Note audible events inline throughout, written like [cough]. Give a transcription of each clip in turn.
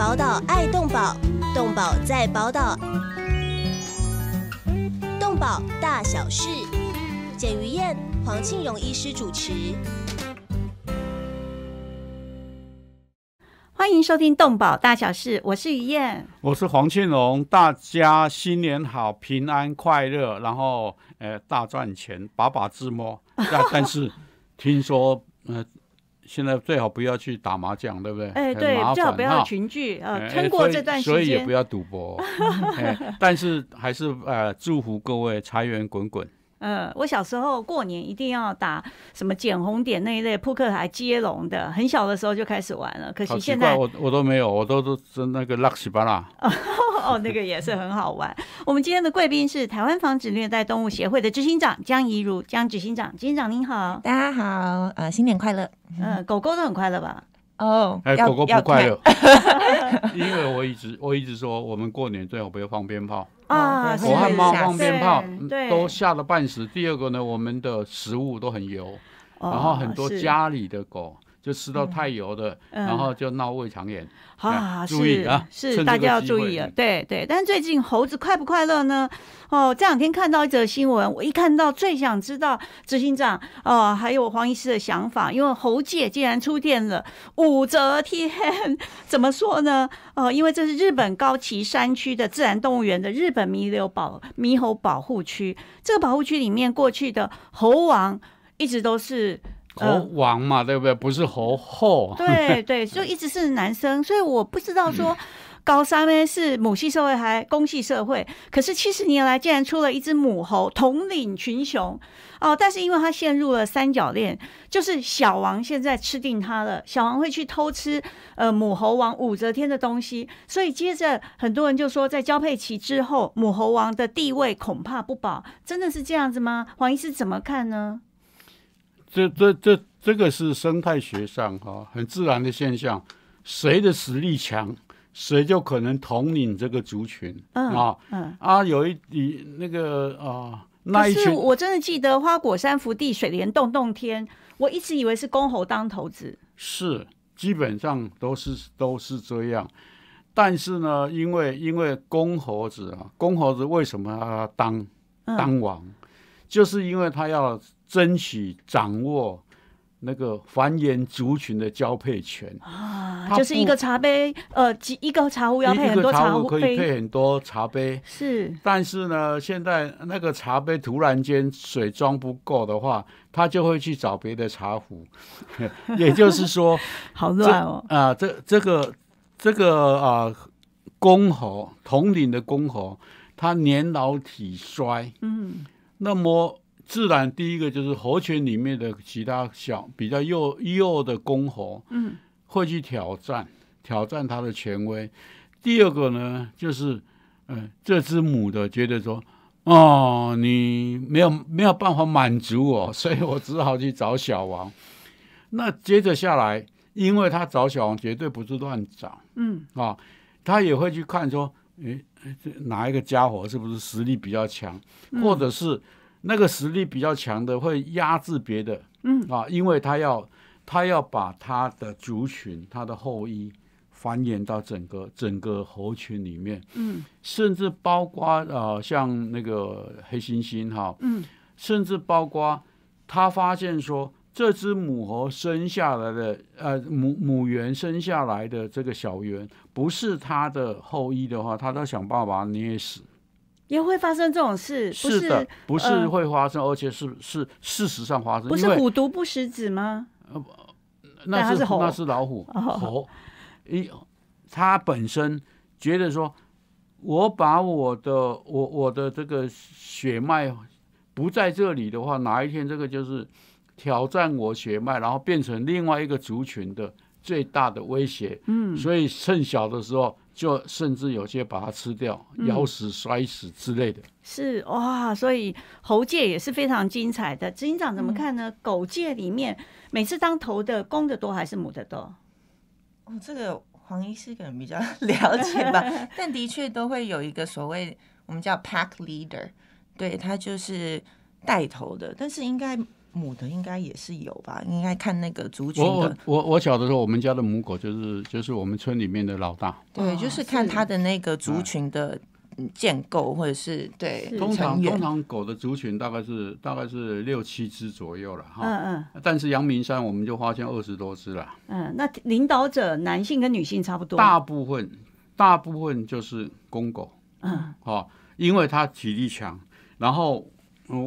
宝岛爱动宝，动宝在宝岛，动宝大小事，简于燕、黄庆荣医师主持，欢迎收听动宝大小事，我是于燕，我是黄庆荣，大家新年好，平安快乐，然后呃大赚钱把把自摸，但但是听说呃。现在最好不要去打麻将，对不对？哎，对，最好不要群聚呃，撑过这段时间，所以也不要赌博。[laughs] 但是还是呃，祝福各位财源滚滚。嗯，我小时候过年一定要打什么捡红点那一类扑克牌接龙的，很小的时候就开始玩了。可惜现在我我都没有，我都都那个拉稀巴啦。[laughs] [laughs] 哦，那个也是很好玩。我们今天的贵宾是台湾防止虐待动物协会的执行长江怡如，江执行长，执行长您好，大家好，呃，新年快乐，嗯，狗狗都很快乐吧？哦，哎，狗狗不快乐，[laughs] 因为我一直我一直说，我们过年最好不要放鞭炮啊，我和猫放鞭炮都吓得半死。第二个呢，我们的食物都很油，然后很多家里的狗。就吃到太油的，然后就闹胃肠炎啊！注意啊，是大家要注意啊。对对，但是最近猴子快不快乐呢？哦，这两天看到一则新闻，我一看到最想知道执行长哦，还有黄医师的想法，因为猴界竟然出现了武则天，[laughs] 怎么说呢？哦，因为这是日本高崎山区的自然动物园的日本猕猴保猕猴保护区，这个保护区里面过去的猴王一直都是。猴王嘛，对不对？不是猴后。对对，就一直是男生，[laughs] 所以我不知道说，高三呢是母系社会还公系社会？可是七十年来竟然出了一只母猴统领群雄哦！但是因为它陷入了三角恋，就是小王现在吃定它了，小王会去偷吃呃母猴王武则天的东西，所以接着很多人就说，在交配期之后，母猴王的地位恐怕不保。真的是这样子吗？黄医师怎么看呢？这这这这个是生态学上哈，很自然的现象。谁的实力强，谁就可能统领这个族群。嗯啊啊，有一一那个啊，那一群。我真的记得花果山福地水帘洞洞天，我一直以为是公猴当头子。是，基本上都是都是这样。但是呢，因为因为公猴子啊，公猴子为什么当当王？就是因为他要。争取掌握那个繁衍族群的交配权啊，就是一个茶杯呃，几一个茶壶要配很多茶壶，可以配很多茶杯是。但是呢，现在那个茶杯突然间水装不够的话，他就会去找别的茶壶。[laughs] 也就是说，[laughs] 好乱哦啊，这这个这个啊，公猴统领的公猴，他年老体衰，嗯，那么。自然，第一个就是猴群里面的其他小比较幼幼的公猴，嗯，会去挑战挑战他的权威。第二个呢，就是嗯，这只母的觉得说，哦，你没有没有办法满足我，[laughs] 所以我只好去找小王。那接着下来，因为他找小王绝对不是乱找，嗯啊，他也会去看说，哎，哪一个家伙是不是实力比较强，或者是。那个实力比较强的会压制别的，嗯啊，因为他要他要把他的族群、他的后裔繁衍到整个整个猴群里面，嗯，甚至包括啊，像那个黑猩猩哈，嗯，甚至包括他发现说，这只母猴生下来的呃母母猿生下来的这个小猿不是他的后裔的话，他都想办法捏死。也会发生这种事，不是不是会发生，而且是是事实上发生。不是虎毒不食子吗？那是那是老虎，猴，一他本身觉得说，我把我的我我的这个血脉不在这里的话，哪一天这个就是挑战我血脉，然后变成另外一个族群的最大的威胁。嗯，所以趁小的时候。就甚至有些把它吃掉、咬死、摔死之类的。是哇，所以猴界也是非常精彩的。执行长怎么看呢？狗界里面每次当头的，公的多还是母的多？哦，这个黄医师可能比较了解吧。[laughs] 但的确都会有一个所谓我们叫 pack leader，对，他就是带头的。但是应该。母的应该也是有吧，应该看那个族群的。我我我小的时候，我们家的母狗就是就是我们村里面的老大。对，就是看它的那个族群的建构，或者是对。通常通常狗的族群大概是大概是六七只左右了哈。嗯嗯。但是阳明山我们就发现二十多只了。嗯，那领导者男性跟女性差不多。大部分大部分就是公狗。嗯。哦，因为它体力强，然后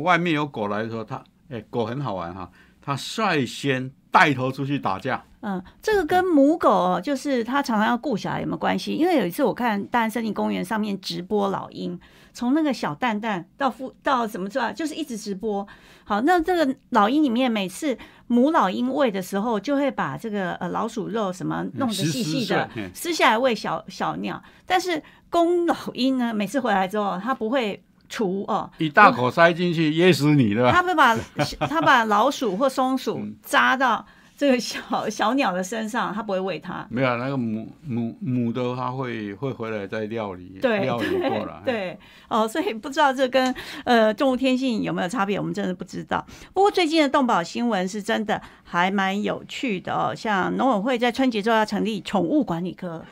外面有狗来的时候，它。哎，狗很好玩哈，它率先带头出去打架。嗯，这个跟母狗就是它常常要顾小孩有没有关系？因为有一次我看大安森林公园上面直播老鹰，从那个小蛋蛋到孵到怎么抓，就是一直直播。好，那这个老鹰里面每次母老鹰喂的时候，就会把这个呃老鼠肉什么弄得细细的撕下来喂小小鸟。但是公老鹰呢，每次回来之后，它不会。除哦，一大口塞进去噎死你，对吧？他不把，[laughs] 他把老鼠或松鼠扎到这个小小鸟的身上，他不会喂它。没有那个母母母的，他会会回来再料理，料理过来。对哦，所以不知道这跟呃动物天性有没有差别，我们真的不知道。不过最近的动保新闻是真的还蛮有趣的哦，像农委会在春节就要成立宠物管理科，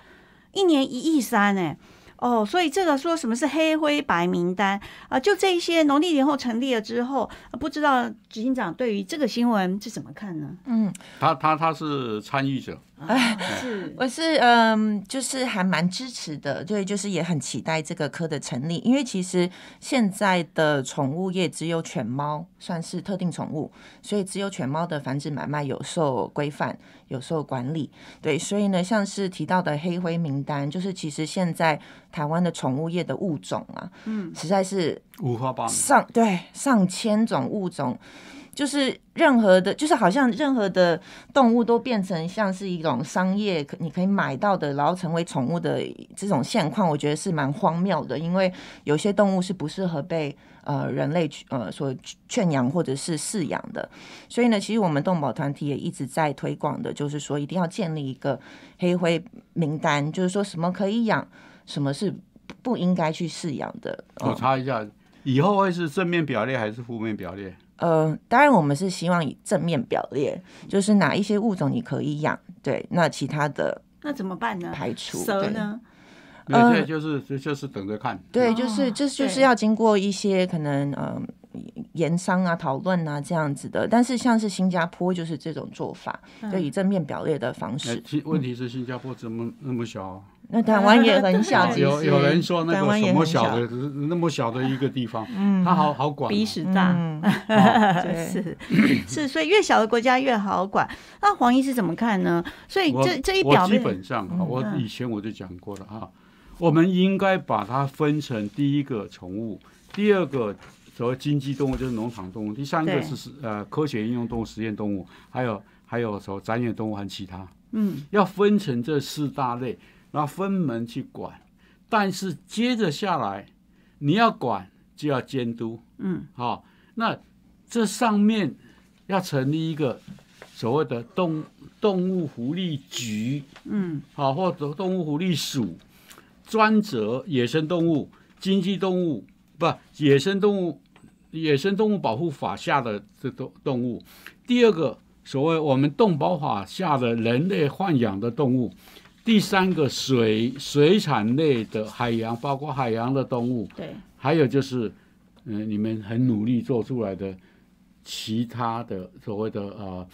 一年一亿三哎。哦，所以这个说什么是黑灰白名单啊？就这一些，农历年后成立了之后，不知道执行长对于这个新闻是怎么看呢？嗯，他他他是参与者。哎，是，我是嗯，就是还蛮支持的，对，就是也很期待这个科的成立，因为其实现在的宠物业只有犬猫算是特定宠物，所以只有犬猫的繁殖买卖有受规范，有受管理，对，所以呢，像是提到的黑灰名单，就是其实现在台湾的宠物业的物种啊，嗯，实在是五花八门，上对上千种物种。就是任何的，就是好像任何的动物都变成像是一种商业，可你可以买到的，然后成为宠物的这种现况，我觉得是蛮荒谬的。因为有些动物是不适合被呃人类呃所圈养或者是饲养的。所以呢，其实我们动保团体也一直在推广的，就是说一定要建立一个黑灰名单，就是说什么可以养，什么是不应该去饲养的。我查一下，以后会是正面表列还是负面表列？呃，当然，我们是希望以正面表列，就是哪一些物种你可以养，对，那其他的那怎么办呢？排除蛇呢？呃，就是就就是等着看。对，就是这就是要经过一些可能嗯，盐商啊讨论啊这样子的。但是像是新加坡就是这种做法，就以正面表列的方式。其问题是新加坡怎么那么小？那台湾也很小，有有人说那个什么小的，那么小的一个地方，它好好管鼻屎大，嗯、[laughs] [laughs] 是是，所以越小的国家越好管。那黄医师怎么看呢？所以这这一表，我基本上啊，我以前我就讲过了啊，我们应该把它分成第一个宠物，第二个所谓经济动物就是农场动物，第三个是呃科学应用动物、实验动物，还有还有什么展演动物和其他，嗯，要分成这四大类。然后分门去管，但是接着下来，你要管就要监督，嗯，好，那这上面要成立一个所谓的动动物福利局，嗯，好或者动物福利署，专责野生动物、经济动物，不野生动物野生动物保护法下的这动动物，第二个所谓我们动保法下的人类豢养的动物。第三个水水产类的海洋，包括海洋的动物，对，还有就是，嗯，你们很努力做出来的其他的所谓的呃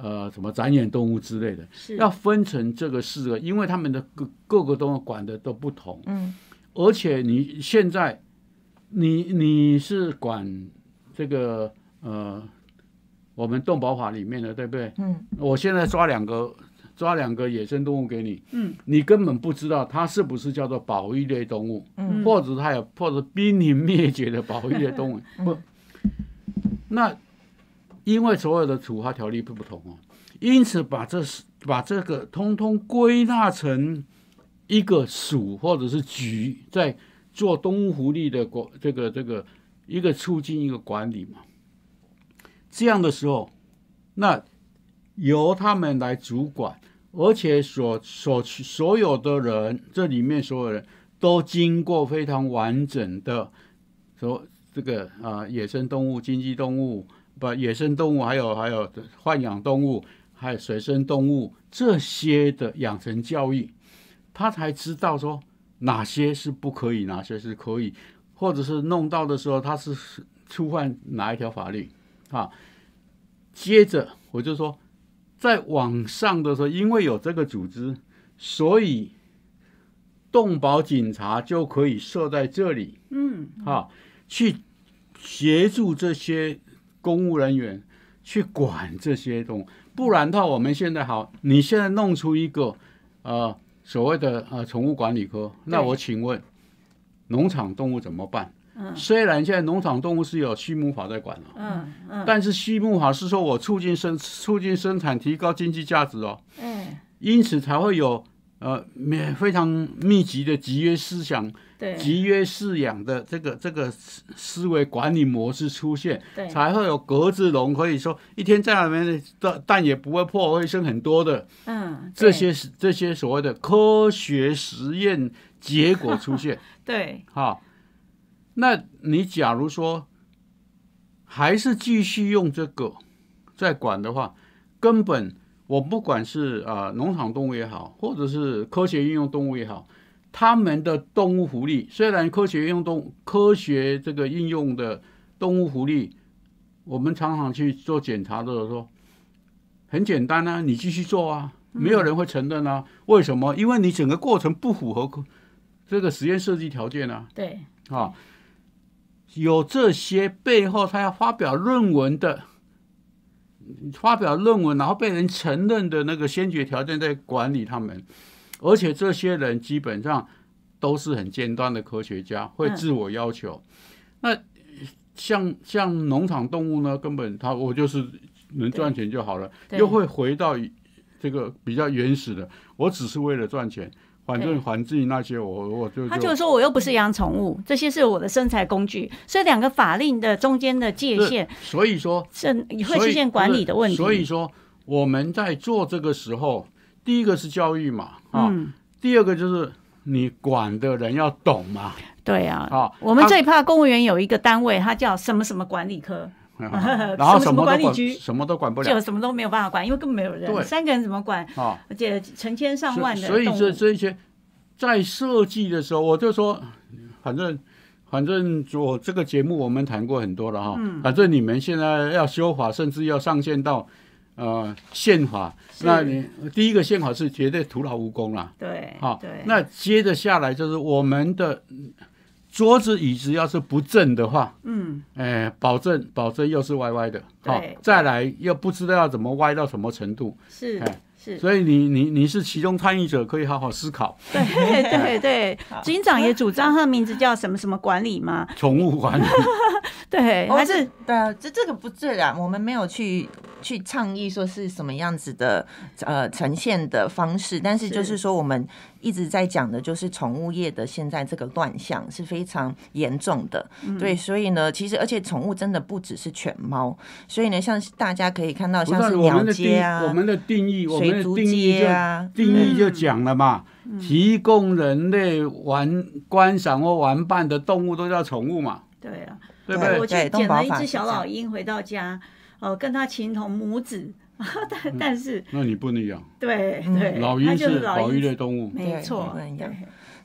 呃什么展演动物之类的，是要分成这个四个，因为他们的各各个动物管的都不同，嗯，而且你现在你你是管这个呃我们动保法里面的，对不对？嗯，我现在抓两个。抓两个野生动物给你，你根本不知道它是不是叫做保育类动物，或者它有或者濒临灭绝的保育类动物。不，那因为所有的处罚条例不不同哦，因此把这是把这个通通归纳成一个署或者是局在做动物福利的国这个这个一个促进一个管理嘛，这样的时候，那。由他们来主管，而且所所所有的人，这里面所有人都经过非常完整的说这个啊，野生动物、经济动物不，野生动物还有还有豢养动物，还有水生动物这些的养成教育，他才知道说哪些是不可以，哪些是可以，或者是弄到的时候他是触犯哪一条法律啊？接着我就说。在网上的时候，因为有这个组织，所以动保警察就可以设在这里，嗯，哈，去协助这些公务人员去管这些动物。不然的话，我们现在好，你现在弄出一个啊所谓的啊宠物管理科，那我请问，农场动物怎么办？虽然现在农场动物是有畜牧法在管了，嗯嗯，但是畜牧法是说我促进生促进生产，提高经济价值哦，嗯，因此才会有呃，非常密集的集约思想，对集约饲养的这个这个思维管理模式出现，对，才会有格子笼，可以说一天在里面的，但也不会破坏生很多的，嗯，这些这些所谓的科学实验结果出现，[laughs] 对，哈。那你假如说还是继续用这个在管的话，根本我不管是啊农场动物也好，或者是科学应用动物也好，他们的动物福利虽然科学用动科学这个应用的动物福利，我们常常去做检查的时候，说，很简单啊，你继续做啊，没有人会承认啊。为什么？因为你整个过程不符合这个实验设计条件啊。对啊。有这些背后，他要发表论文的，发表论文，然后被人承认的那个先决条件在管理他们，而且这些人基本上都是很尖端的科学家，会自我要求。那像像农场动物呢，根本他我就是能赚钱就好了，又会回到这个比较原始的，我只是为了赚钱。反正环境那些，我我就他就说我又不是养宠物，这些是我的身材工具，所以两个法令的中间的界限，所以说是你会出现管理的问题。所以说我们在做这个时候，第一个是教育嘛，啊，第二个就是你管的人要懂嘛。对啊，啊，我们最怕公务员有一个单位，它叫什么什么管理科。然后什么都管不了，就什么都没有办法管，因为根本没有人。三个人怎么管？啊，而且成千上万的。所以这这些在设计的时候，我就说，反正反正我这个节目，我们谈过很多了哈。反正你们现在要修法，甚至要上线到呃宪法，那你第一个宪法是绝对徒劳无功了。对。好。那接着下来就是我们的。桌子椅子要是不正的话，嗯，哎，保证保证又是歪歪的，好，再来又不知道要怎么歪到什么程度，是是，所以你你你是其中参与者，可以好好思考。对对对，警 [laughs] 长也主张他的名字叫什么什么管理吗？宠物管理，[laughs] 对，还是对，这这个不自然，我们没有去。去倡议说是什么样子的呃呈现的方式，但是就是说我们一直在讲的就是宠物业的现在这个乱象是非常严重的，对，所以呢，其实而且宠物真的不只是犬猫，所以呢，像大家可以看到，像是鸟街啊，我们的定义，我们的定义啊，定义就讲了嘛，提供人类玩观赏或玩伴的动物都叫宠物嘛，对啊，对不对？我捡了一只小老鹰回到家。哦，跟他情同母子，[laughs] 但但是那你不能养，对对，老鹰是老鹰类动物，没错，不能养。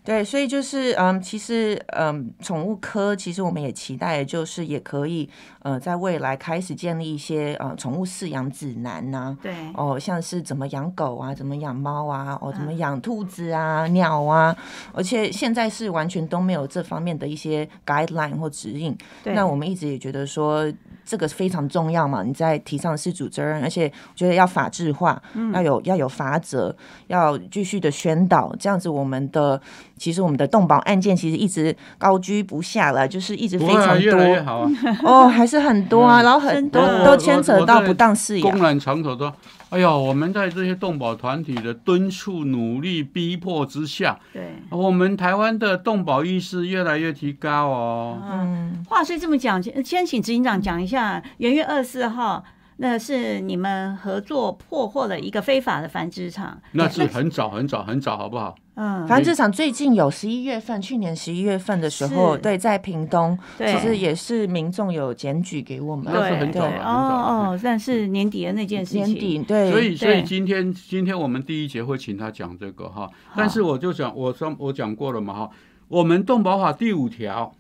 对，所以就是嗯，其实嗯，宠物科其实我们也期待，就是也可以呃，在未来开始建立一些呃宠物饲养指南呐。对。哦，像是怎么养狗啊，怎么养猫啊，哦，怎么养兔子啊、鸟啊，而且现在是完全都没有这方面的一些 guideline 或指引。对。那我们一直也觉得说。这个非常重要嘛？你在提倡是主责任，而且我觉得要法制化，要有要有法则，要继续的宣导，这样子我们的其实我们的动保案件其实一直高居不下了，就是一直非常多，越来越好啊，[laughs] 哦，还是很多啊，然后很多都牵扯到不当事业，公然场所都哎呦，我们在这些动保团体的敦促、努力、逼迫之下，对，我们台湾的动保意识越来越提高。哦。嗯，话虽这么讲，先请执行长讲一下，元月二十四号。那是你们合作破获了一个非法的繁殖场，那是很早很早很早，好不好？嗯，繁殖场最近有十一月份，去年十一月份的时候，对，在屏东，对，其实也是民众有检举给我们，那是很早，很早哦哦，但是年底的那件事情，年底对，所以所以今天今天我们第一节会请他讲这个哈，但是我就讲我上我讲过了嘛哈，我们动保法第五条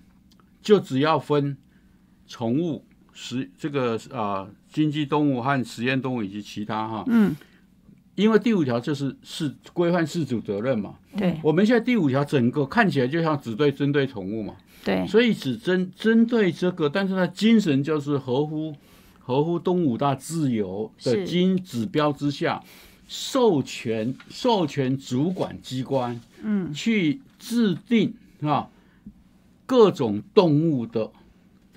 就只要分宠物。实这个啊，经济动物和实验动物以及其他哈，嗯，因为第五条就是是规范事主责任嘛，对，我们现在第五条整个看起来就像只对针对宠物嘛，对，所以只针针对这个，但是它精神就是合乎合乎东五大自由的金指标之下，授权授权主管机关嗯去制定啊各种动物的。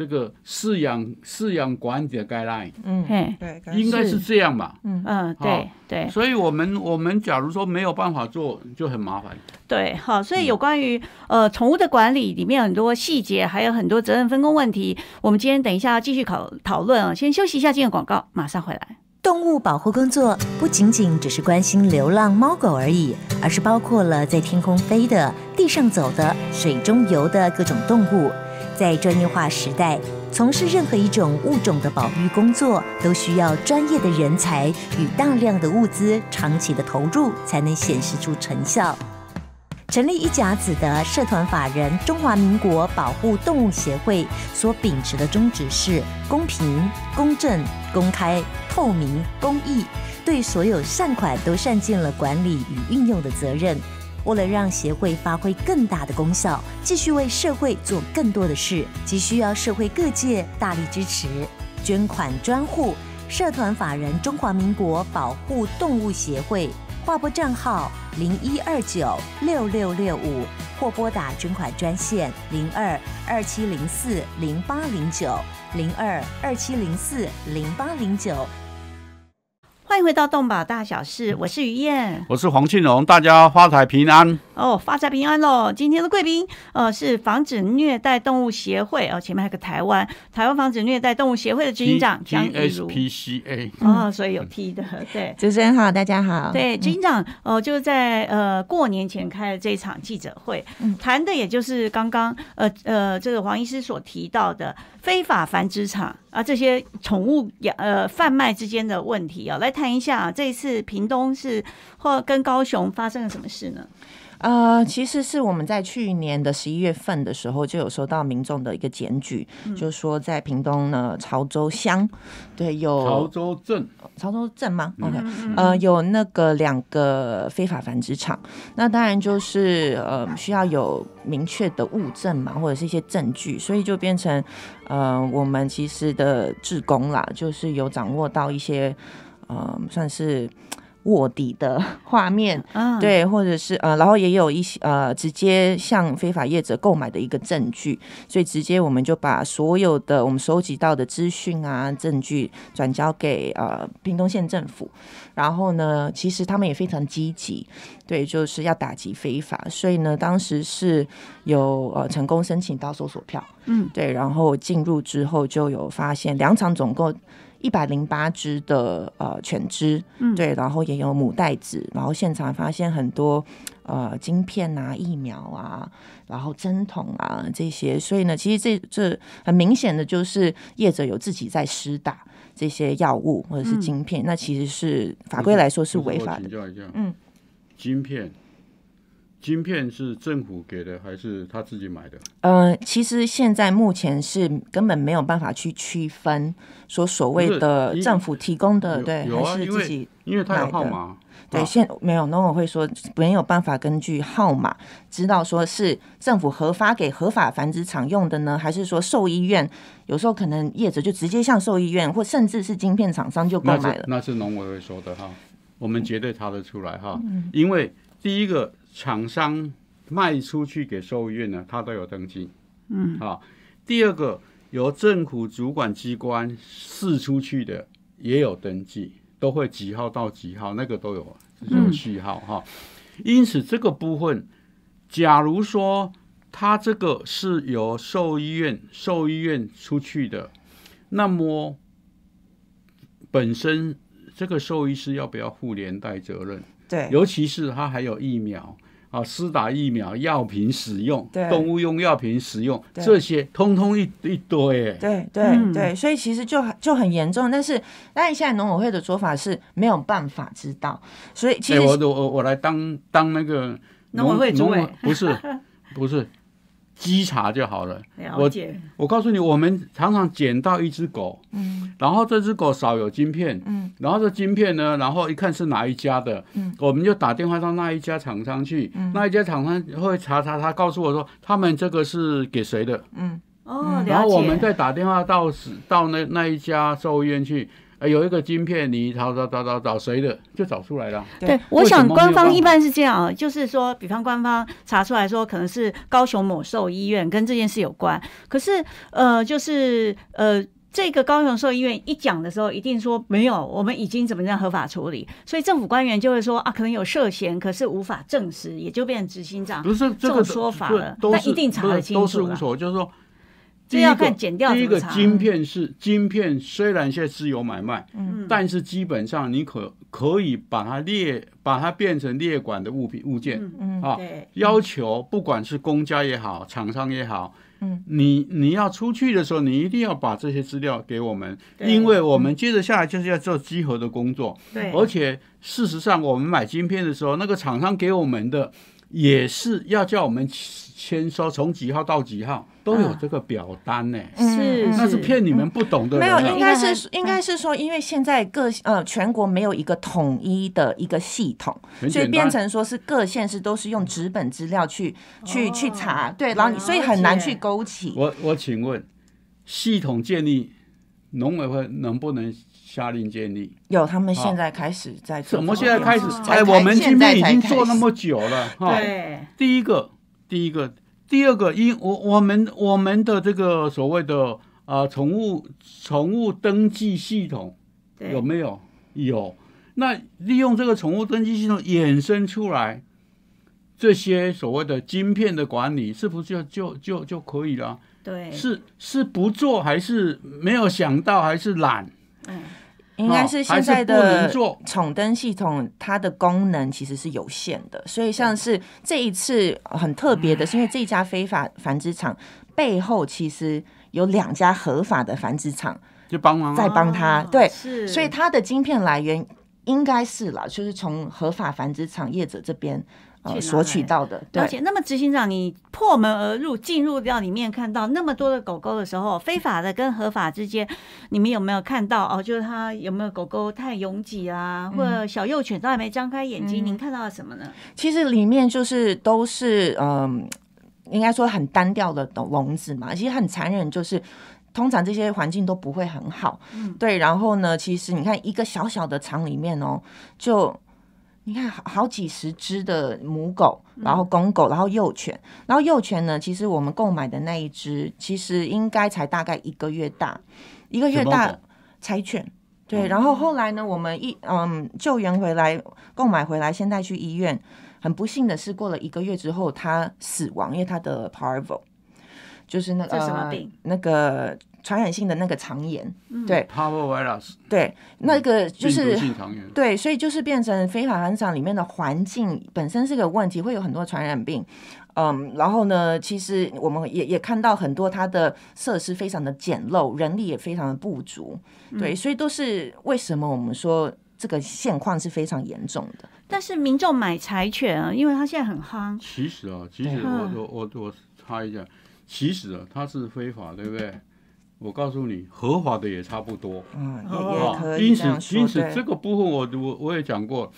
这个饲养饲养管理的 guideline，嗯，对，应该是这样吧，嗯嗯，对对，所以我们我们假如说没有办法做，就很麻烦。对，好，所以有关于呃宠物的管理里面很多细节，还有很多责任分工问题，我们今天等一下要继续考讨论啊，先休息一下，进个广告，马上回来。动物保护工作不仅仅只是关心流浪猫狗而已，而是包括了在天空飞的、地上走的、水中游的各种动物。在专业化时代，从事任何一种物种的保育工作，都需要专业的人才与大量的物资、长期的投入，才能显示出成效。成立一甲子的社团法人中华民国保护动物协会，所秉持的宗旨是公平、公正、公开、透明、公益，对所有善款都善尽了管理与运用的责任。为了让协会发挥更大的功效，继续为社会做更多的事，急需要社会各界大力支持。捐款专户：社团法人中华民国保护动物协会，划拨账号零一二九六六六五，或拨打捐款专线零二二七零四零八零九零二二七零四零八零九。欢迎回到《动保大小事》，我是于燕，我是黄庆荣，大家发财平安哦，发财平安喽！今天的贵宾呃是防止虐待动物协会哦，前面有个台湾台湾防止虐待动物协会的局长江如 P C A 哦，所以有 T 的对，主持人好，大家好，对，局长哦就在呃过年前开了这场记者会，谈的也就是刚刚呃呃这个黄医师所提到的。非法繁殖场啊，这些宠物养呃贩卖之间的问题啊，来谈一下，这一次屏东是或跟高雄发生了什么事呢？呃，其实是我们在去年的十一月份的时候就有收到民众的一个检举，就说在屏东呢潮州乡，对，有潮州镇，潮州镇吗？OK，呃，有那个两个非法繁殖场，那当然就是呃需要有明确的物证嘛，或者是一些证据，所以就变成呃我们其实的志工啦，就是有掌握到一些呃算是。卧底的画面，嗯，对，或者是呃，然后也有一些呃，直接向非法业者购买的一个证据，所以直接我们就把所有的我们收集到的资讯啊、证据转交给呃屏东县政府，然后呢，其实他们也非常积极，对，就是要打击非法，所以呢，当时是有呃成功申请到搜索票，嗯，对，然后进入之后就有发现两场总共。一百零八只的呃犬只，嗯，对，然后也有母带子，然后现场发现很多呃晶片啊、疫苗啊、然后针筒啊这些，所以呢，其实这这很明显的就是业者有自己在施打这些药物或者是晶片，那其实是法规来说是违法。请教一下，嗯，晶片。晶片是政府给的还是他自己买的？呃，其实现在目前是根本没有办法去区分，说所谓的政府提供的对，还是自己因，为他号码。对，现没有，农委会说没有办法根据号码知道说是政府核发给合法繁殖场用的呢，还是说兽医院？有时候可能业者就直接向兽医院，或甚至是晶片厂商就购买了。那是农委会说的哈，我们绝对查得出来哈，因为第一个。厂商卖出去给兽医院呢，他都有登记。嗯，好。第二个由政府主管机关试出去的也有登记，都会几号到几号，那个都有有序号哈。因此，这个部分，假如说他这个是由兽医院兽医院出去的，那么本身这个兽医师要不要负连带责任？对，尤其是他还有疫苗。啊！施打疫苗、药品使用、动物用药品使用，这些通通一一堆。对对对，所以其实就就很严重。但是，但是现在农委会的做法是没有办法知道，所以其实我我我来当当那个农委会主委，不是不是。[laughs] 稽查就好了。我我告诉你，我们常常捡到一只狗，嗯，然后这只狗少有晶片，嗯，然后这晶片呢，然后一看是哪一家的，嗯，我们就打电话到那一家厂商去，嗯，那一家厂商会查查，他告诉我说他们这个是给谁的，嗯，哦，然后我们再打电话到到那那一家兽医院去。有一个晶片，你找找找找找谁的，就找出来了。对，我想官方一般是这样啊，就是说，比方官方查出来说，可能是高雄某兽医院跟这件事有关。可是，呃，就是呃，这个高雄兽医院一讲的时候，一定说没有，我们已经怎么样合法处理。所以政府官员就会说啊，可能有涉嫌，可是无法证实，也就变成执行不是这个说法了。那一定查得清楚。都是无所，就是说。这要看减掉个第一个晶片是晶片，虽然现在自由买卖，但是基本上你可可以把它列，把它变成列管的物品物件。嗯嗯啊，要求不管是公家也好，厂商也好，你你要出去的时候，你一定要把这些资料给我们，因为我们接着下来就是要做集合的工作。对，而且事实上，我们买晶片的时候，那个厂商给我们的也是要叫我们签收，从几号到几号。都有这个表单呢，是那是骗你们不懂的。没有，应该是应该是说，因为现在各呃全国没有一个统一的一个系统，所以变成说是各县市都是用纸本资料去去去查，对，然后所以很难去勾起。我我请问，系统建立，农委会能不能下令建立？有，他们现在开始在做。怎们现在开始，哎，我们今天已经做那么久了，对，第一个，第一个。第二个，因我我们我们的这个所谓的啊宠物宠物登记系统有没有有？那利用这个宠物登记系统衍生出来这些所谓的芯片的管理，是不是就就就就可以了？对，是是不做还是没有想到还是懒？嗯。应该是现在的宠灯系统，它的功能其实是有限的，所以像是这一次很特别的是，因为这家非法繁殖场背后其实有两家合法的繁殖场，就帮忙在帮他，对，是，所以它的晶片来源应该是了，就是从合法繁殖场业者这边。索取到的，而且，那么执行长，你破门而入进入到里面，看到那么多的狗狗的时候，非法的跟合法之间，你们有没有看到哦？就是它有没有狗狗太拥挤啊，或者小幼犬都还没张开眼睛？您看到了什么呢？其实里面就是都是嗯，应该说很单调的笼子嘛，其实很残忍，就是通常这些环境都不会很好。嗯，对。然后呢，其实你看一个小小的厂里面哦，就。你看好几十只的母狗，然后公狗，然后幼犬，然后幼犬呢？其实我们购买的那一只，其实应该才大概一个月大，一个月大柴犬，对。然后后来呢，我们一嗯救援回来，购买回来，现在去医院。很不幸的是，过了一个月之后，它死亡，因为它的 parvo 就是那个什么病那个。传染性的那个肠炎，对，papovavirus，对，那个就是对，所以就是变成非法繁殖场里面的环境本身是个问题，会有很多传染病，嗯，然后呢，其实我们也也看到很多它的设施非常的简陋，人力也非常的不足，对，所以都是为什么我们说这个现况是非常严重的。但是民众买柴犬啊，因为它现在很夯。其实啊，其实我我我我猜一下，其实啊，它是非法，对不对？我告诉你，合法的也差不多。嗯，也可以因此，因此这个部分，我我我也讲过。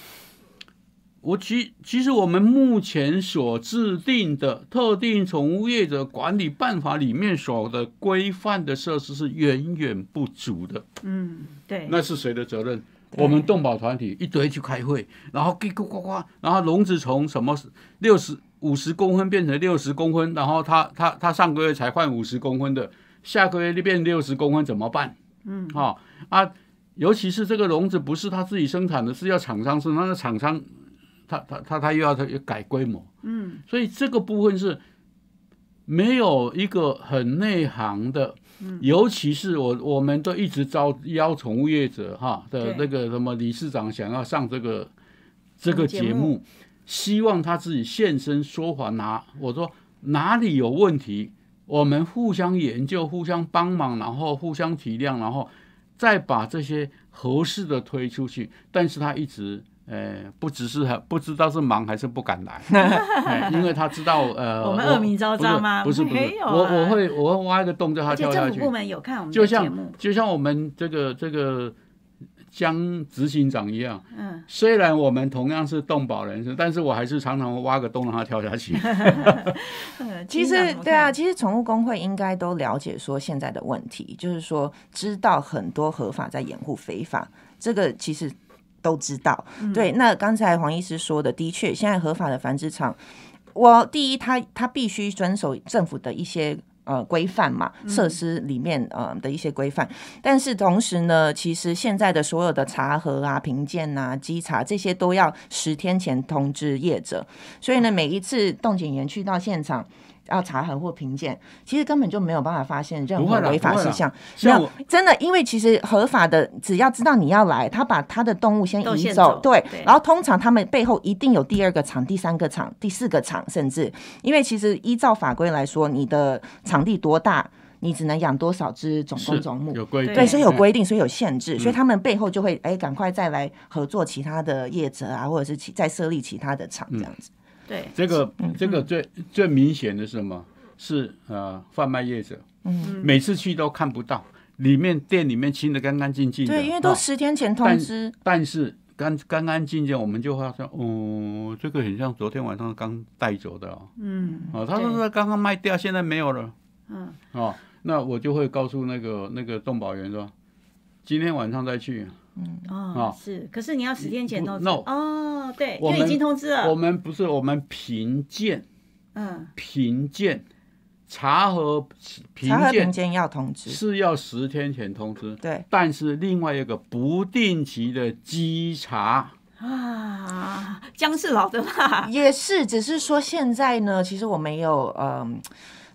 我其其实我们目前所制定的特定从业者管理办法里面所的规范的设施是远远不足的。嗯，对。那是谁的责任？我们动保团体一堆去开会，然后叽咕呱呱，然后笼子从什么六十五十公分变成六十公分，然后他他他上个月才换五十公分的。下个月就变六十公分怎么办？嗯，哈啊，尤其是这个笼子不是他自己生产的，是要厂商生，那厂商他他他他又要要改规模，嗯，所以这个部分是没有一个很内行的，嗯，尤其是我我们都一直招邀宠物业者哈的那个什么理事长想要上这个这个节目，希望他自己现身说法，拿我说哪里有问题。我们互相研究、互相帮忙，然后互相体谅，然后再把这些合适的推出去。但是他一直，呃，不只是不知道是忙还是不敢来，[laughs] 因为他知道，呃，[laughs] 我们恶名昭彰吗？不是，不是，我我会我会挖一个洞叫他跳下去。政府部门有看我们的节就像我们这个这个。像执行长一样，嗯，虽然我们同样是动保人士，但是我还是常常挖个洞让他跳下去。嗯，[laughs] 其实对啊，其实宠物公会应该都了解说现在的问题，就是说知道很多合法在掩护非法，这个其实都知道。对，那刚才黄医师说的，的确现在合法的繁殖场，我第一，他他必须遵守政府的一些。呃，规范嘛，设施里面呃的一些规范，但是同时呢，其实现在的所有的查核啊、评鉴啊、稽查这些都要十天前通知业者，所以呢，每一次动警员去到现场。要查核或评鉴，其实根本就没有办法发现任何违法事项。没有真的，因为其实合法的，只要知道你要来，他把他的动物先移走。对，然后通常他们背后一定有第二个场、第三个场、第四个场，甚至因为其实依照法规来说，你的场地多大，你只能养多少只种公种母，有规定。对，所以有规定，所以有限制，所以他们背后就会哎，赶快再来合作其他的业者啊，或者是其再设立其他的厂这样子。对这个，这个最最明显的是什么？是呃，贩卖业者，嗯，每次去都看不到里面店里面清的干干净净的，对，因为都十天前通知。但是干干干净净，我们就发现，哦，这个很像昨天晚上刚带走的，哦。嗯，哦，他说是刚刚卖掉，现在没有了，嗯，哦，那我就会告诉那个那个众保员说，今天晚上再去。嗯啊，是，可是你要十天前通知哦，对，因为已经通知了。我们不是我们评鉴，嗯，评鉴茶和评鉴要通知是要十天前通知，对。但是另外一个不定期的稽查啊，姜是老的啦，也是，只是说现在呢，其实我没有嗯。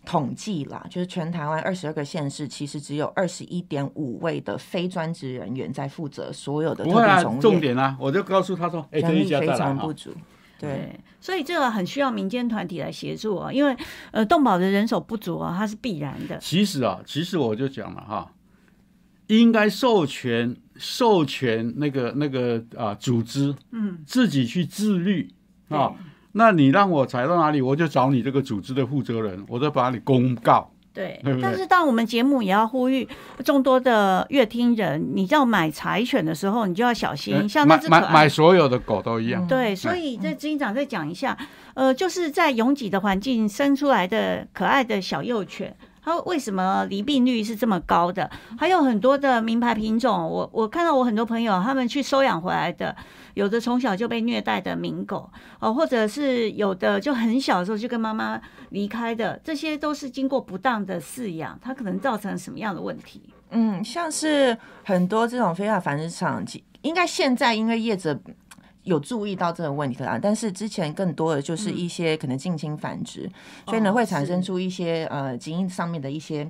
统计啦，就是全台湾二十二个县市，其实只有二十一点五位的非专职人员在负责所有的。不重啊，重点啦，我就告诉他说，哎，非常不足，对，所以这个很需要民间团体来协助啊，因为呃，动保的人手不足啊，它是必然的。其实啊，其实我就讲了哈，应该授权授权那个那个啊组织，嗯，自己去自律啊。那你让我踩到哪里，我就找你这个组织的负责人，我就把你公告。对，但是到我们节目也要呼吁众多的乐听人，你要买柴犬的时候，你就要小心。像那只买买所有的狗都一样。对，所以这执行长再讲一下，呃，就是在拥挤的环境生出来的可爱的小幼犬。它为什么离病率是这么高的？还有很多的名牌品种，我我看到我很多朋友他们去收养回来的，有的从小就被虐待的名狗哦，或者是有的就很小的时候就跟妈妈离开的，这些都是经过不当的饲养，它可能造成什么样的问题？嗯，像是很多这种非法繁殖场，应该现在因为业者。有注意到这个问题啊，但是之前更多的就是一些可能近亲繁殖，所以呢会产生出一些呃基因上面的一些。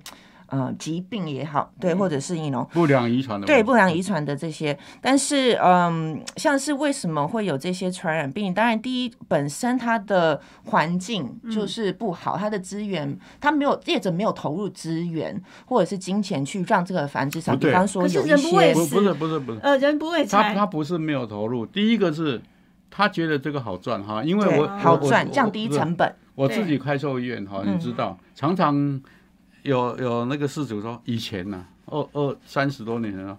疾病也好，对，或者是一种不良遗传的，对不良遗传的这些。但是，嗯，像是为什么会有这些传染病？当然，第一，本身它的环境就是不好，它的资源它没有业者没有投入资源或者是金钱去让这个繁殖场，比方说有人不是不是不是，呃，人不会，他他不是没有投入。第一个是他觉得这个好赚哈，因为我好赚，降低成本。我自己开兽医院哈，你知道，常常。有有那个事主说以前呢二二三十多年了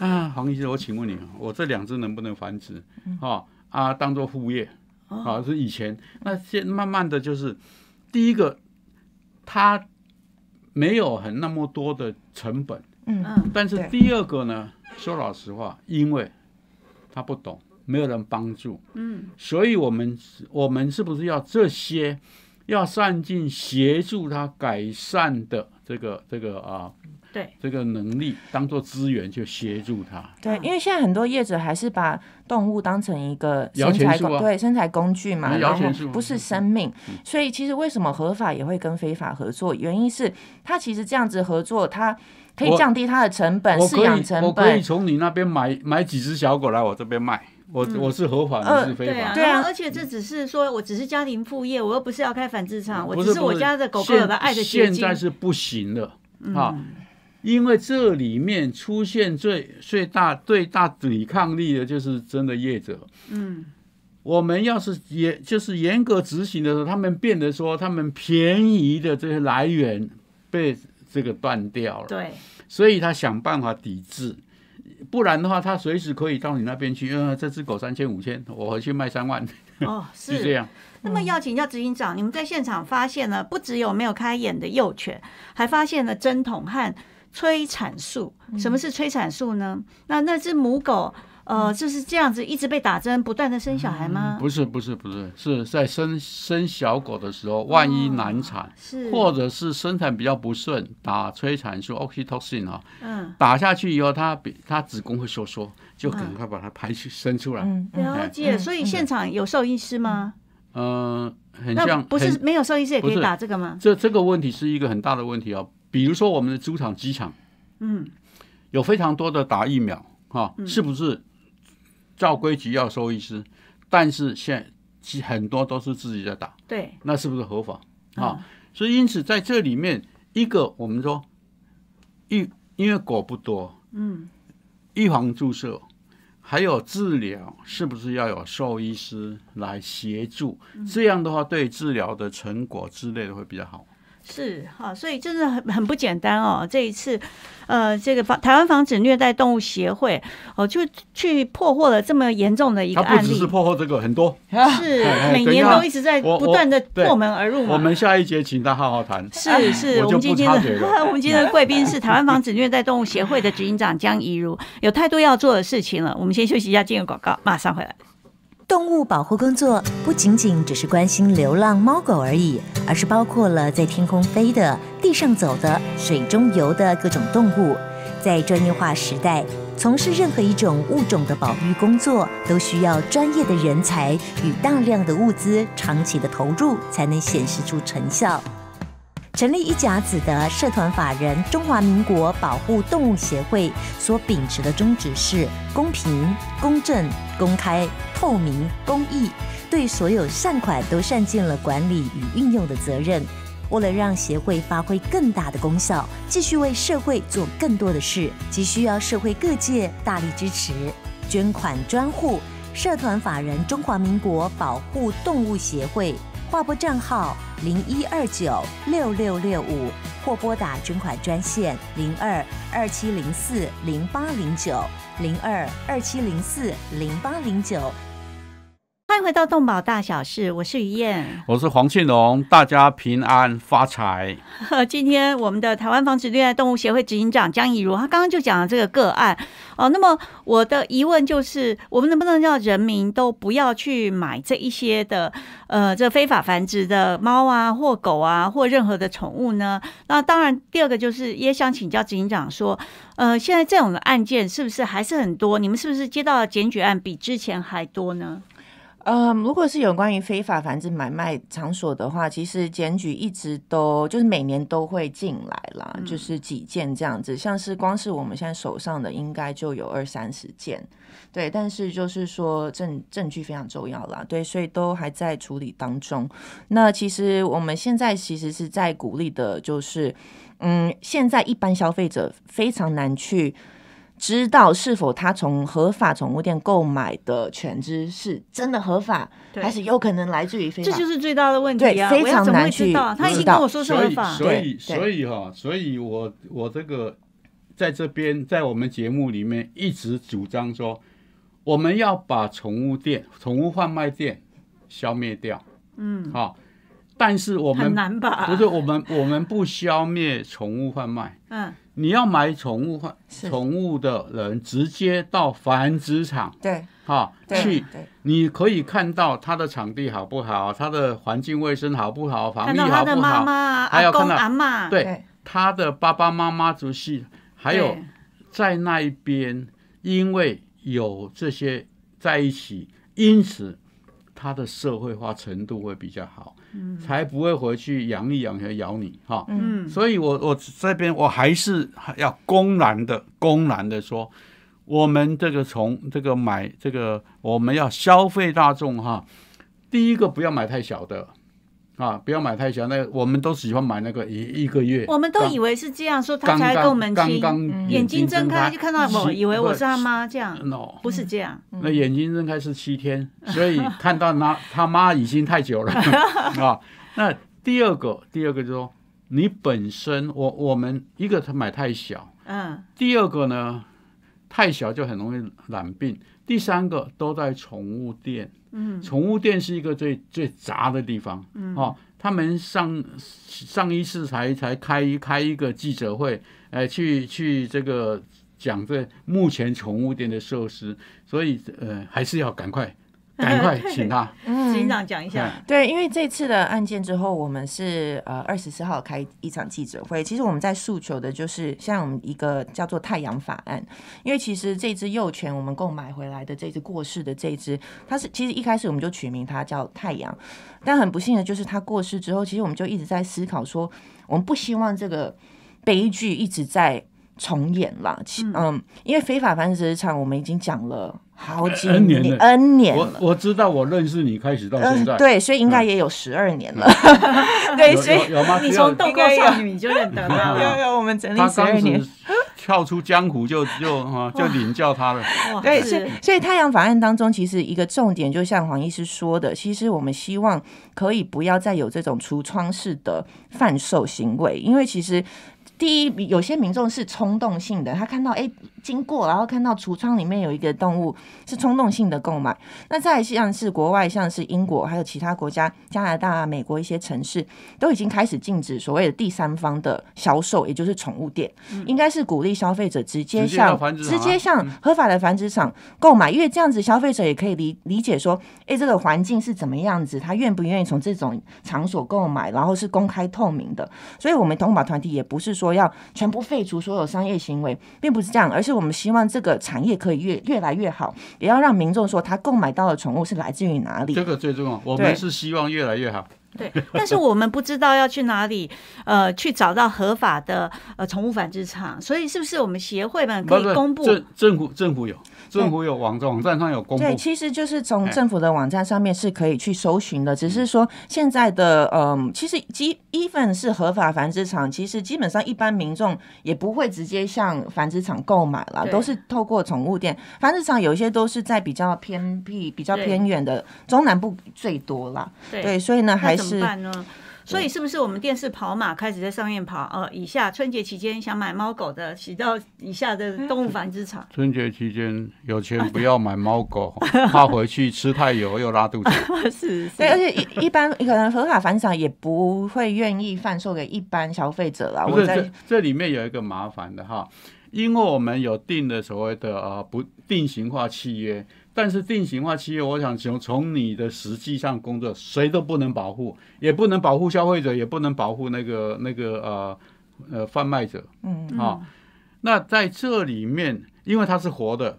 啊，黄医生，我请问你，我这两只能不能繁殖？哈啊，当做副业啊，是以前那先慢慢的就是第一个他没有很那么多的成本，嗯嗯，但是第二个呢，说老实话，因为他不懂，没有人帮助，嗯，所以我们我们是不是要这些？要善尽协助他改善的这个这个啊，对，这个能力当做资源去协助他。对，因为现在很多业者还是把动物当成一个身材、树，对，身材工具嘛，摇钱树不是生命。所以其实为什么合法也会跟非法合作？原因是他其实这样子合作，它可以降低它的成本，饲养成本。我可以从你那边买买几只小狗来我这边卖。我我是合法，你是非法。对啊，而且这只是说，我只是家庭副业，我又不是要开纺织厂。我只是我家的狗狗有的爱的现在是不行了，啊，因为这里面出现最最大最大抵抗力的就是真的业者。嗯，我们要是严就是严格执行的时候，他们变得说他们便宜的这些来源被这个断掉了。对，所以他想办法抵制。不然的话，他随时可以到你那边去。嗯，这只狗三千五千，我回去卖三万。哦，[laughs] 是这样。那么要请教执行长，你们在现场发现了不只有没有开眼的幼犬，还发现了针筒和催产素。什么是催产素呢？那那只母狗？呃，就是这样子，一直被打针，不断的生小孩吗？不是，不是，不是，是在生生小狗的时候，万一难产，是，或者是生产比较不顺，打催产素 oxytocin 啊，嗯，打下去以后，它比它子宫会收缩，就赶快把它排出生出来。了解、姐，所以现场有兽医师吗？嗯，很像，不是没有兽医师也可以打这个吗？这这个问题是一个很大的问题啊。比如说我们的猪场、鸡场，嗯，有非常多的打疫苗啊，是不是？照规矩要收医师，但是现很多都是自己在打，对，那是不是合法啊？所以因此在这里面，一个我们说，疫因为果不多，嗯，预防注射还有治疗，是不是要有兽医师来协助？这样的话，对治疗的成果之类的会比较好。是哈，所以真的很很不简单哦。这一次，呃，这个房台湾防止虐待动物协会哦，就去破获了这么严重的一个案例。不只是破获这个，很多 [laughs] 是每年都一直在不断的破门而入我们下一节请他好好谈。是是，我们今天的 [laughs] 我们今天的贵宾是台湾防止虐待动物协会的执行长江怡如，有太多要做的事情了。我们先休息一下，进入广告，马上回来。动物保护工作不仅仅只是关心流浪猫狗而已，而是包括了在天空飞的、地上走的、水中游的各种动物。在专业化时代，从事任何一种物种的保育工作，都需要专业的人才与大量的物资、长期的投入，才能显示出成效。成立一甲子的社团法人中华民国保护动物协会，所秉持的宗旨是公平、公正、公开、透明、公益，对所有善款都善尽了管理与运用的责任。为了让协会发挥更大的功效，继续为社会做更多的事，亟需要社会各界大力支持。捐款专户：社团法人中华民国保护动物协会。划拨账号零一二九六六六五，或拨打捐款专线零二二七零四零八零九零二二七零四零八零九。欢迎回到《动保大小事》，我是于燕，我是黄庆龙，大家平安发财。[laughs] 今天我们的台湾防止虐待动物协会执行长江以如，他刚刚就讲了这个个案哦。那么我的疑问就是，我们能不能叫人民都不要去买这一些的呃这非法繁殖的猫啊或狗啊或任何的宠物呢？那当然，第二个就是也想请教执行长说，呃，现在这种的案件是不是还是很多？你们是不是接到检举案比之前还多呢？嗯，如果是有关于非法繁殖买卖场所的话，其实检举一直都就是每年都会进来啦，就是几件这样子。像是光是我们现在手上的，应该就有二三十件，对。但是就是说证证据非常重要啦，对，所以都还在处理当中。那其实我们现在其实是在鼓励的，就是嗯，现在一般消费者非常难去。知道是否他从合法宠物店购买的犬只是真的合法，还是有可能来自于非法？这就是最大的问题，啊！非常难知道。他已经跟我说是合法，所以所以所以哈，所以我我这个在这边在我们节目里面一直主张说，我们要把宠物店、宠物贩卖店消灭掉。嗯，好，但是我们很难吧？不是我们，我们不消灭宠物贩卖。嗯。你要买宠物，宠物的人直接到繁殖场，对，哈，去，你可以看到他的场地好不好，他的环境卫生好不好，防疫好不好，还有看到他的妈妈、阿公、阿妈，对，他的爸爸妈妈主席，还有在那一边，因为有这些在一起，因此他的社会化程度会比较好。才不会回去养一养还咬你哈，嗯，所以我我这边我还是要公然的公然的说，我们这个从这个买这个，我们要消费大众哈，第一个不要买太小的。啊，不要买太小，那我们都喜欢买那个一一个月。我们都以为是这样说，他才跟我们亲，眼睛睁开就看到我，以为我是他妈，这样，不是这样。那眼睛睁开是七天，所以看到他 [laughs] 他妈已经太久了 [laughs] 啊。那第二个，第二个就是说，你本身我我们一个他买太小，嗯，第二个呢，太小就很容易染病。第三个都在宠物店，嗯，宠物店是一个最最杂的地方，哦，他们上上一次才才开开一个记者会，呃，去去这个讲这目前宠物店的设施，所以呃还是要赶快。[laughs] 赶快请他，嗯，行长讲一下。对，因为这次的案件之后，我们是呃二十四号开一场记者会。其实我们在诉求的就是，像我们一个叫做“太阳”法案，因为其实这只幼犬，我们购买回来的这只过世的这只，它是其实一开始我们就取名它叫“太阳”，但很不幸的就是它过世之后，其实我们就一直在思考说，我们不希望这个悲剧一直在重演了。嗯，因为非法繁殖市场，我们已经讲了。好几年了，N 年了。我我知道，我认识你开始到现在，对，所以应该也有十二年了。[laughs] 对，所以你从豆哥少女你就认得了。有有，我们整理十二年，跳出江湖就就 [laughs] 就领教他了。对，是所以太阳法案当中，其实一个重点，就像黄医师说的，其实我们希望可以不要再有这种橱窗式的贩售行为，因为其实。第一，有些民众是冲动性的，他看到哎经过，然后看到橱窗里面有一个动物，是冲动性的购买。那再像是国外，像是英国，还有其他国家，加拿大、美国一些城市，都已经开始禁止所谓的第三方的销售，也就是宠物店，应该是鼓励消费者直接向直接向合法的繁殖场购买，因为这样子消费者也可以理理解说，哎，这个环境是怎么样子，他愿不愿意从这种场所购买，然后是公开透明的。所以，我们动物保团体也不是说。说要全部废除所有商业行为，并不是这样，而是我们希望这个产业可以越越来越好，也要让民众说他购买到的宠物是来自于哪里。这个最重要，我们是希望越来越好。对，但是我们不知道要去哪里，呃，去找到合法的呃宠物繁殖场，所以是不是我们协会们可以公布？政府政府有。政府有网网站上有公布，对，其实就是从政府的网站上面是可以去搜寻的，只是说现在的嗯，其实基 even 是合法繁殖场，其实基本上一般民众也不会直接向繁殖场购买了，都是透过宠物店。繁殖场有一些都是在比较偏僻、比较偏远的中南部最多了，对，所以呢，还是。所以是不是我们电视跑马开始在上面跑？呃，以下春节期间想买猫狗的，洗到以下的动物繁殖场。[laughs] 春节期间有钱不要买猫狗，[laughs] 怕回去吃太油又拉肚子。[laughs] 是是。对，而且一一般可能合法繁殖场也不会愿意贩售给一般消费者了。我在这里面有一个麻烦的哈，因为我们有定的所谓的呃不定型化契约。但是定型化企业，我想从从你的实际上工作，谁都不能保护，也不能保护消费者，也不能保护那个那个呃呃贩卖者。嗯，啊，那在这里面，因为它是活的，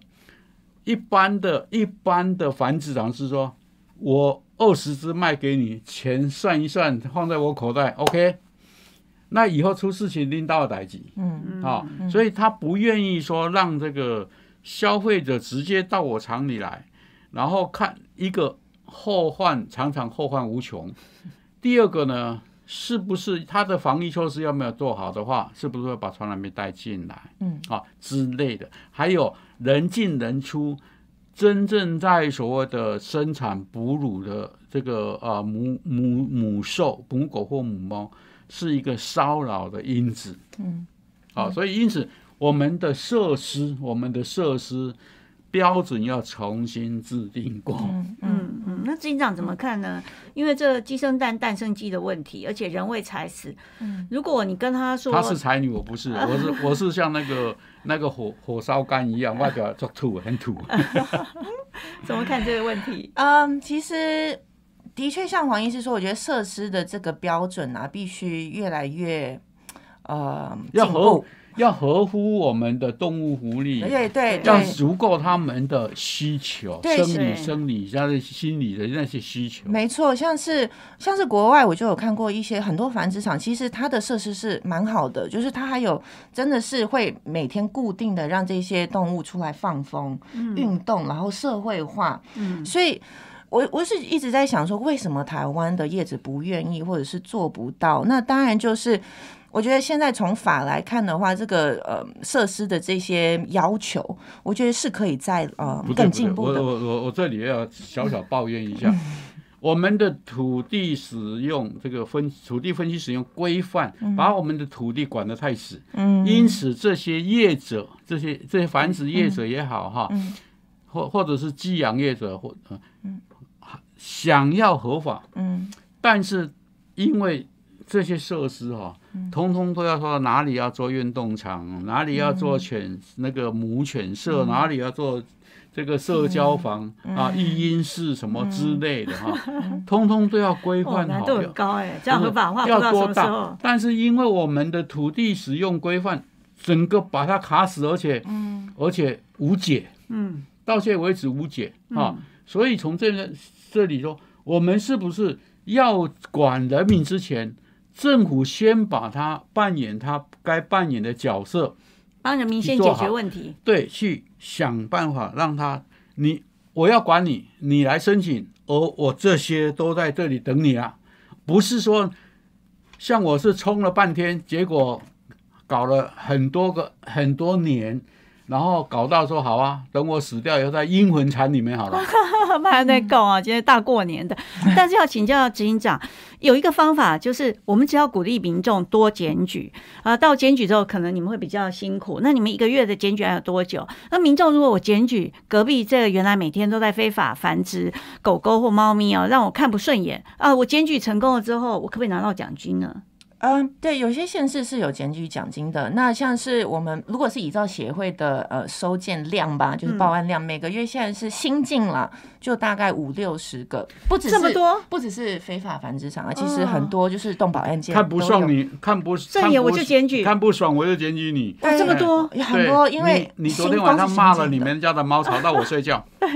一般的一般的繁殖场是说，我二十只卖给你，钱算一算，放在我口袋，OK。那以后出事情拎到我几？子。嗯嗯。啊，所以他不愿意说让这个。消费者直接到我厂里来，然后看一个后患常常后患无穷。第二个呢，是不是他的防疫措施要没有做好的话，是不是会把传染病带进来？嗯，啊之类的，还有人进人出，真正在所谓的生产哺乳的这个啊母母母兽母狗或母猫，是一个骚扰的因子。嗯，啊，所以因此。我们的设施，我们的设施标准要重新制定过。嗯嗯，那局长怎么看呢？因为这鸡生蛋，蛋生鸡的问题，而且人为踩死。如果你跟他说，他是才女，我不是，[laughs] 我是我是像那个那个火火烧干一样，外表做土很土。[laughs] 怎么看这个问题？嗯，其实的确像黄医师说，我觉得设施的这个标准啊，必须越来越呃进步。要合乎我们的动物福利，对对，要足够他们的需求，生理、生理，像的心理的那些需求。没错，像是像是国外，我就有看过一些很多繁殖场，其实它的设施是蛮好的，就是它还有真的是会每天固定的让这些动物出来放风、运动，然后社会化。嗯，所以我我是一直在想说，为什么台湾的叶子不愿意或者是做不到？那当然就是。我觉得现在从法来看的话，这个呃设施的这些要求，我觉得是可以在呃更进步的。我我我我这里要小小抱怨一下，[laughs] 我们的土地使用这个分土地分析使用规范，把我们的土地管得太死，嗯，因此这些业者，这些这些繁殖业者也好哈，或或者是寄养业者或嗯，想要合法，嗯，但是因为这些设施哈。通通都要说哪里要做运动场，哪里要做犬那个母犬舍，哪里要做这个社交房啊、育婴室什么之类的哈，通通都要规范好。度很高哎，这样合法化要多大？但是因为我们的土地使用规范，整个把它卡死，而且而且无解。嗯，到现为止无解啊，所以从这这里说，我们是不是要管人民之前？政府先把他扮演他该扮演的角色，帮人民先解决问题。对，去想办法让他，你我要管你，你来申请，而我这些都在这里等你啊，不是说像我是冲了半天，结果搞了很多个很多年。然后搞到说好啊，等我死掉以后在阴魂缠里面好了，不 [laughs] 要搞啊！今天大过年的，但是要请教行长，有一个方法就是，我们只要鼓励民众多检举啊。到检举之后，可能你们会比较辛苦。那你们一个月的检举还有多久？那民众如果我检举隔壁这个原来每天都在非法繁殖狗狗或猫咪哦，让我看不顺眼啊，我检举成功了之后，我可不可以拿到奖金呢？嗯，对，有些县市是有检举奖金的。那像是我们如果是依照协会的呃收件量吧，就是报案量，每个月现在是新进了，就大概五六十个，不止这么多，不只是非法繁殖场啊，其实很多就是动保案件。看不上你，看不顺眼我就检举，看不爽我就检举你。哇，这么多，很多，因为你昨天晚上骂了你们家的猫，吵到我睡觉。[laughs]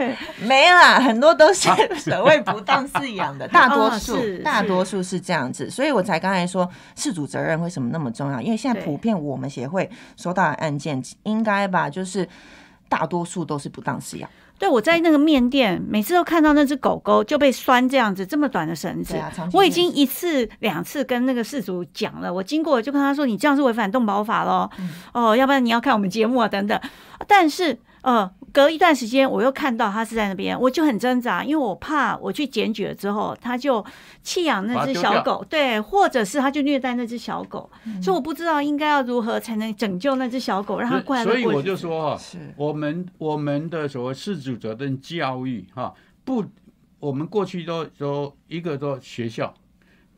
没啦，很多都是 [laughs] 所谓不当饲养的，大多数大多数是这样子，所以我才刚才说。事主责任为什么那么重要？因为现在普遍我们协会收到的案件，应该吧，就是大多数都是不当饲养。对，我在那个面店，每次都看到那只狗狗就被拴这样子，这么短的绳子。啊，我已经一次两次跟那个事主讲了，我经过就跟他说，你这样是违反动保法了，哦，要不然你要看我们节目啊等等。但是。呃，隔一段时间我又看到他是在那边，我就很挣扎，因为我怕我去检举了之后，他就弃养那只小狗，对，或者是他就虐待那只小狗，所以我不知道应该要如何才能拯救那只小狗，让它过来。所以我就说哈，我们我们的所谓事主责任教育哈，不，我们过去都都一个都学校，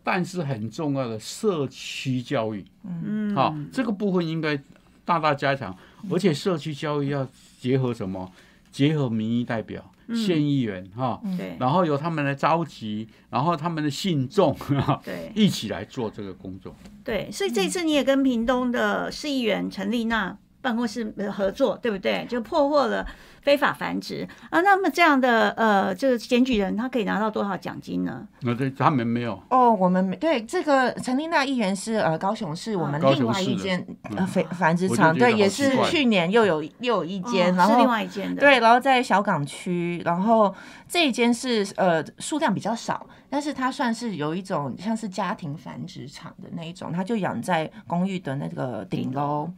但是很重要的社区教育，嗯，好，这个部分应该。大大加强，而且社区教育要结合什么？结合民意代表、县议员哈，对，然后由他们来召集，然后他们的信众对一起来做这个工作。对，所以这次你也跟屏东的市议员陈丽娜。办公室合作，对不对？就破获了非法繁殖啊。那么这样的呃，这个检举人他可以拿到多少奖金呢？那他们没有哦，我们没对这个陈丽娜议员是呃高雄市我们另外一间呃非繁殖场，对，也是去年又有又有一间，然后是另外一间的，对，然后在小港区，然后这一间是呃数量比较少，但是它算是有一种像是家庭繁殖场的那一种，它就养在公寓的那个顶楼。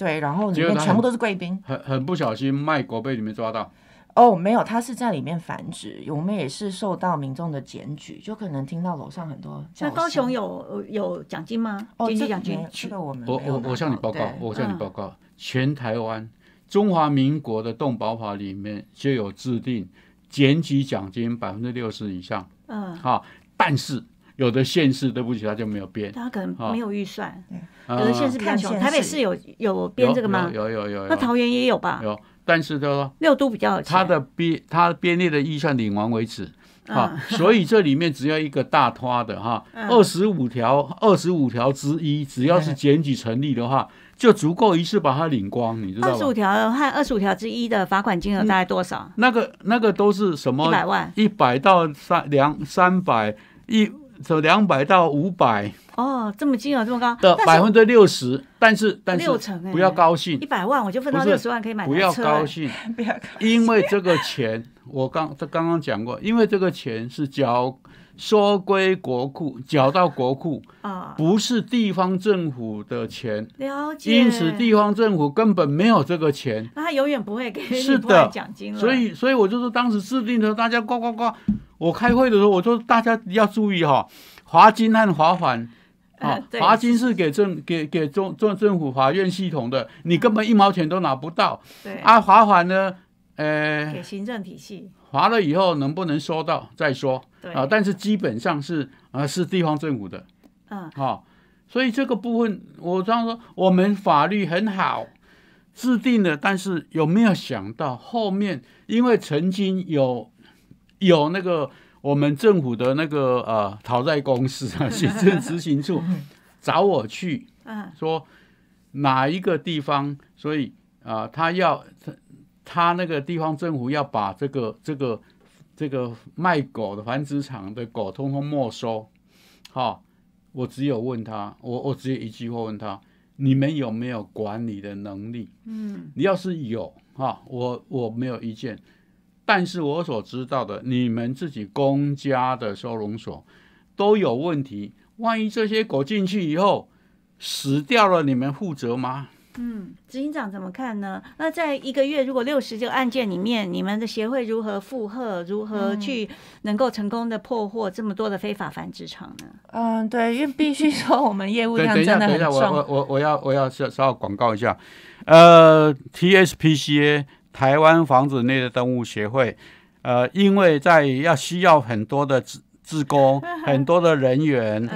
对，然后里面全部都是贵宾，很很不小心卖国被你们抓到。哦，没有，他是在里面繁殖，我们也是受到民众的检举，就可能听到楼上很多。那高雄有有奖金吗？哦，金奖金，去个我们我我我向你报告，我向你报告，全台湾中华民国的动保法里面就有制定检举奖金百分之六十以上。嗯，好，但是。有的县市，对不起，他就没有编，他可能没有预算。有的县市比较穷，台北市有有编这个吗？有有有。那桃园也有吧？有，但是他说六都比较有钱。他的编他编列的预算领完为止啊，[laughs] 所以这里面只要一个大拖的哈，二十五条，二十五条之一，只要是检举成立的话，就足够一次把它领光。你知道吗？二十五条和二十十五条之一的罚款金额大概多少？那个那个都是什么？一百万，一百到三两三百一。走两百到五百哦，这么金啊，这么高的百分之六十，但是但是六成不要高兴，一百万我就分到六十万，可以买不要高兴，[laughs] 不要高兴，因为这个钱我刚他刚刚讲过，因为这个钱是缴收归国库，缴到国库啊，不是地方政府的钱，了解，因此地方政府根本没有这个钱，那他永远不会给，是的，奖金了，所以所以我就说当时制定的，时候，大家呱呱呱。我开会的时候，我说大家要注意哈，罚金和罚款，啊，罚金是给政给给中中政府法院系统的，你根本一毛钱都拿不到。对啊，罚款呢，呃，给行政体系罚了以后，能不能收到再说。对啊，但是基本上是啊是地方政府的。嗯，好，所以这个部分我样说，我们法律很好制定的，但是有没有想到后面，因为曾经有。有那个我们政府的那个呃讨债公司啊，[laughs] 行政执行处找我去，嗯，说哪一个地方，所以啊，他要他他那个地方政府要把这个这个这个卖狗的繁殖场的狗通通没收，好，我只有问他，我我只有一句话问他，你们有没有管理的能力？嗯，你要是有哈，我我没有意见。但是我所知道的，你们自己公家的收容所都有问题。万一这些狗进去以后死掉了，你们负责吗？嗯，执行长怎么看呢？那在一个月如果六十个案件里面，你们的协会如何负荷？如何去能够成功的破获这么多的非法繁殖场呢？嗯，对，因为必须说我们业务量真的很重。等一下，等一下，我我我我要我要稍稍广告一下，呃，TSPCA。台湾房子内的动物协会，呃，因为在要需要很多的志志工，[laughs] 很多的人员，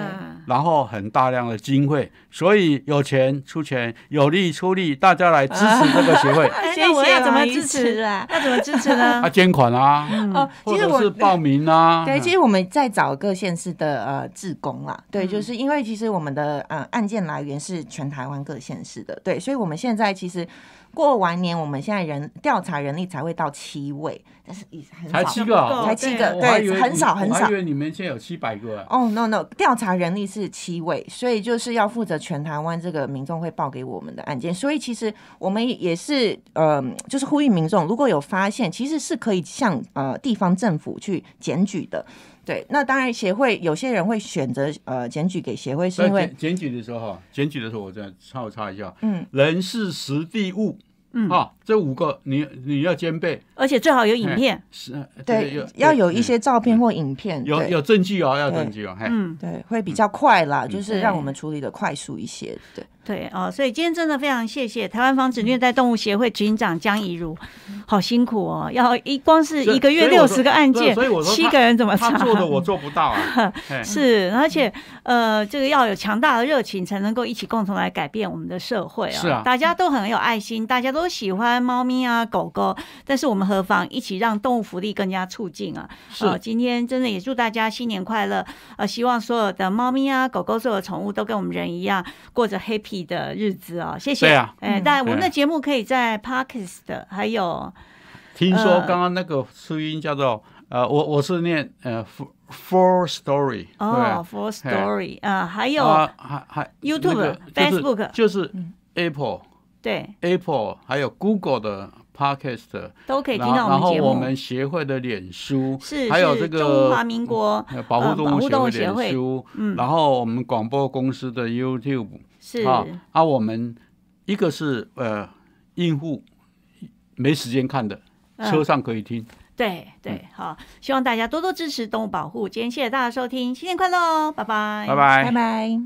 然后很大量的经费，所以有钱出钱，有力出力，大家来支持这个协会。[laughs] 那我要怎么支持啊？那 [laughs] 怎么支持呢？啊，捐款啊，哦，或者是报名啊。对，其实我们在找各县市的呃志工啦。对，就是因为其实我们的呃案件来源是全台湾各县市的。对，所以我们现在其实。过完年，我们现在人调查人力才会到七位，但是已很才七个，才七个，对，很少很少。我以为你们现在有七百个。哦，no no，调查人力是七位，所以就是要负责全台湾这个民众会报给我们的案件。所以其实我们也是，嗯，就是呼吁民众，如果有发现，其实是可以向呃地方政府去检举的。对，那当然协会有些人会选择呃检举给协会，是因为检举的时候哈，检举的时候我再稍微插一下，嗯，人事、实地、物，嗯啊，这五个你你要兼备，而且最好有影片，是，对，要有一些照片或影片，有有证据哦，要证据哦，嘿，对，会比较快啦，就是让我们处理的快速一些，对。对啊，所以今天真的非常谢谢台湾防止虐待动物协会警长江怡如，好辛苦哦，要一光是一个月六十个案件，所以我七个人怎么查？他做的我 [laughs] 做不到啊。是，而且呃，这个要有强大的热情才能够一起共同来改变我们的社会啊。是啊，大家都很有爱心，大家都喜欢猫咪啊、狗狗，但是我们何妨一起让动物福利更加促进啊。是。今天真的也祝大家新年快乐呃，希望所有的猫咪啊、狗狗、所有的宠物都跟我们人一样过着 happy。的日子哦，谢谢。对啊，哎，但我们的节目可以在 p a r k a s t 还有听说刚刚那个声音叫做呃，我我是念呃，Four Story 哦，Four Story 啊，还有还还 YouTube、Facebook 就是 Apple 对 Apple，还有 Google 的 Podcast 都可以听到我们节目，然后我们协会的脸书是还有这个中华民国保护动物协会脸书，嗯，然后我们广播公司的 YouTube。啊，而我们一个是呃，用付没时间看的，车上可以听。对对，好，希望大家多多支持动物保护。今天谢谢大家收听，新年快乐，拜拜，拜拜，拜拜。